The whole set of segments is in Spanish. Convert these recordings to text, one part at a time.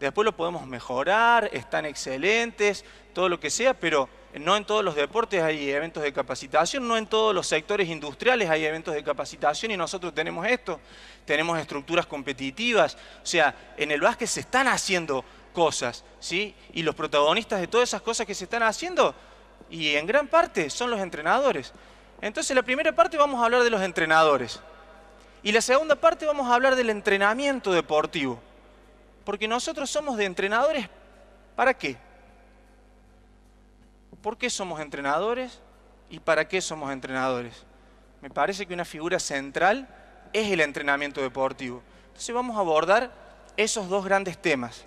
Después lo podemos mejorar, están excelentes, todo lo que sea, pero no en todos los deportes hay eventos de capacitación, no en todos los sectores industriales hay eventos de capacitación y nosotros tenemos esto, tenemos estructuras competitivas, o sea, en el básquet se están haciendo cosas, ¿sí? Y los protagonistas de todas esas cosas que se están haciendo, y en gran parte son los entrenadores. Entonces, la primera parte vamos a hablar de los entrenadores. Y la segunda parte vamos a hablar del entrenamiento deportivo. Porque nosotros somos de entrenadores, ¿para qué? ¿Por qué somos entrenadores y para qué somos entrenadores? Me parece que una figura central es el entrenamiento deportivo. Entonces vamos a abordar esos dos grandes temas.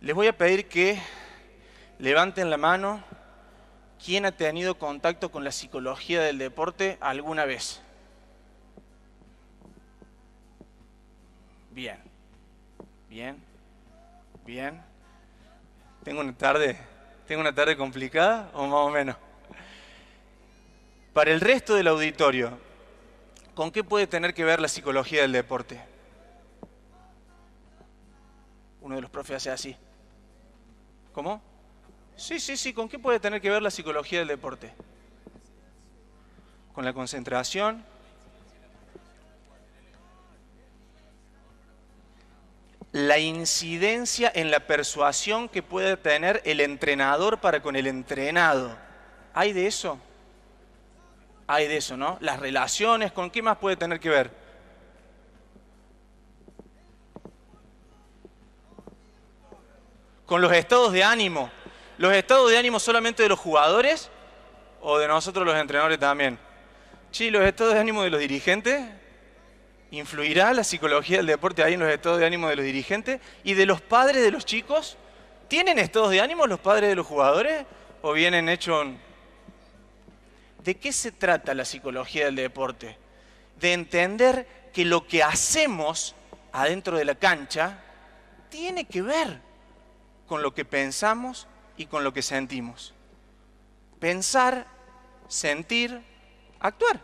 Les voy a pedir que levanten la mano quién ha tenido contacto con la psicología del deporte alguna vez. Bien. Bien, bien. Tengo una tarde, tengo una tarde complicada o más o menos. Para el resto del auditorio, ¿con qué puede tener que ver la psicología del deporte? Uno de los profes hace así. ¿Cómo? Sí, sí, sí, ¿con qué puede tener que ver la psicología del deporte? Con la concentración, la incidencia en la persuasión que puede tener el entrenador para con el entrenado. ¿Hay de eso? Hay de eso, ¿no? Las relaciones, ¿con qué más puede tener que ver? Con los estados de ánimo. ¿Los estados de ánimo solamente de los jugadores o de nosotros los entrenadores también? Sí, los estados de ánimo de los dirigentes influirá la psicología del deporte ahí en los estados de ánimo de los dirigentes y de los padres de los chicos. ¿Tienen estados de ánimo los padres de los jugadores o vienen hechos? ¿De qué se trata la psicología del deporte? De entender que lo que hacemos adentro de la cancha tiene que ver con lo que pensamos y con lo que sentimos. Pensar, sentir, actuar.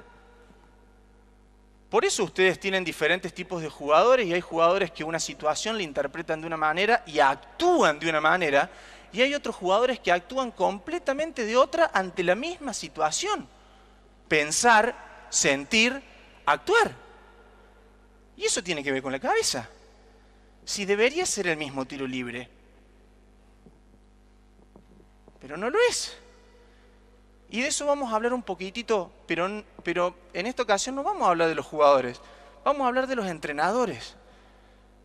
Por eso ustedes tienen diferentes tipos de jugadores y hay jugadores que una situación le interpretan de una manera y actúan de una manera y hay otros jugadores que actúan completamente de otra ante la misma situación. Pensar, sentir, actuar. Y eso tiene que ver con la cabeza. Si debería ser el mismo tiro libre. Pero no lo es. Y de eso vamos a hablar un poquitito, pero, en esta ocasión no vamos a hablar de los jugadores, vamos a hablar de los entrenadores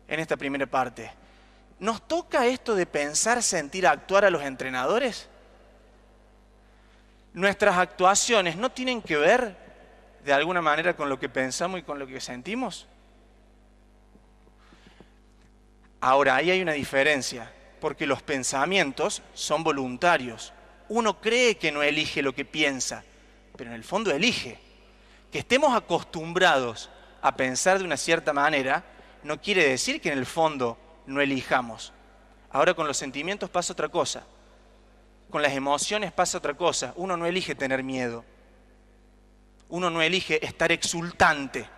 en esta primera parte. ¿Nos toca esto de pensar, sentir, actuar a los entrenadores? Nuestras actuaciones no tienen que ver de alguna manera con lo que pensamos y con lo que sentimos. Ahora, ahí hay una diferencia, porque los pensamientos son voluntarios, uno cree que no elige lo que piensa, pero en el fondo elige. Que estemos acostumbrados a pensar de una cierta manera no quiere decir que en el fondo no elijamos. Ahora con los sentimientos pasa otra cosa. Con las emociones pasa otra cosa. Uno no elige tener miedo. Uno no elige estar exultante.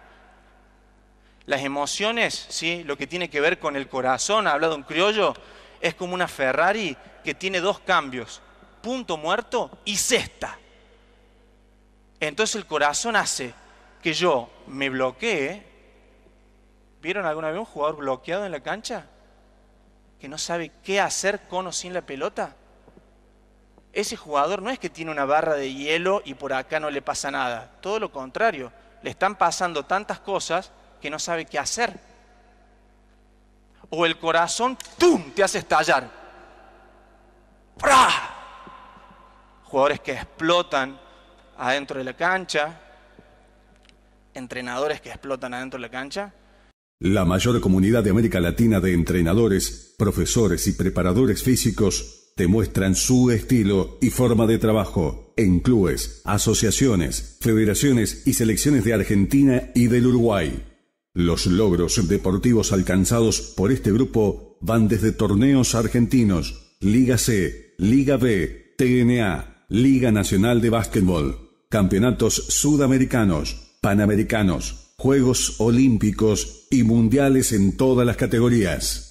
Las emociones, ¿sí? lo que tiene que ver con el corazón, ha hablado un criollo, es como una Ferrari que tiene dos cambios punto muerto y cesta. Entonces el corazón hace que yo me bloquee. ¿Vieron alguna vez un jugador bloqueado en la cancha? Que no sabe qué hacer con o sin la pelota. Ese jugador no es que tiene una barra de hielo y por acá no le pasa nada. Todo lo contrario, le están pasando tantas cosas que no sabe qué hacer. O el corazón, ¡pum!, te hace estallar. ¡Pra! jugadores que explotan adentro de la cancha, entrenadores que explotan adentro de la cancha. La mayor comunidad de América Latina de entrenadores, profesores y preparadores físicos demuestran su estilo y forma de trabajo en clubes, asociaciones, federaciones y selecciones de Argentina y del Uruguay. Los logros deportivos alcanzados por este grupo van desde torneos argentinos, Liga C, Liga B, TNA, Liga Nacional de Básquetbol, Campeonatos Sudamericanos, Panamericanos, Juegos Olímpicos y Mundiales en todas las categorías.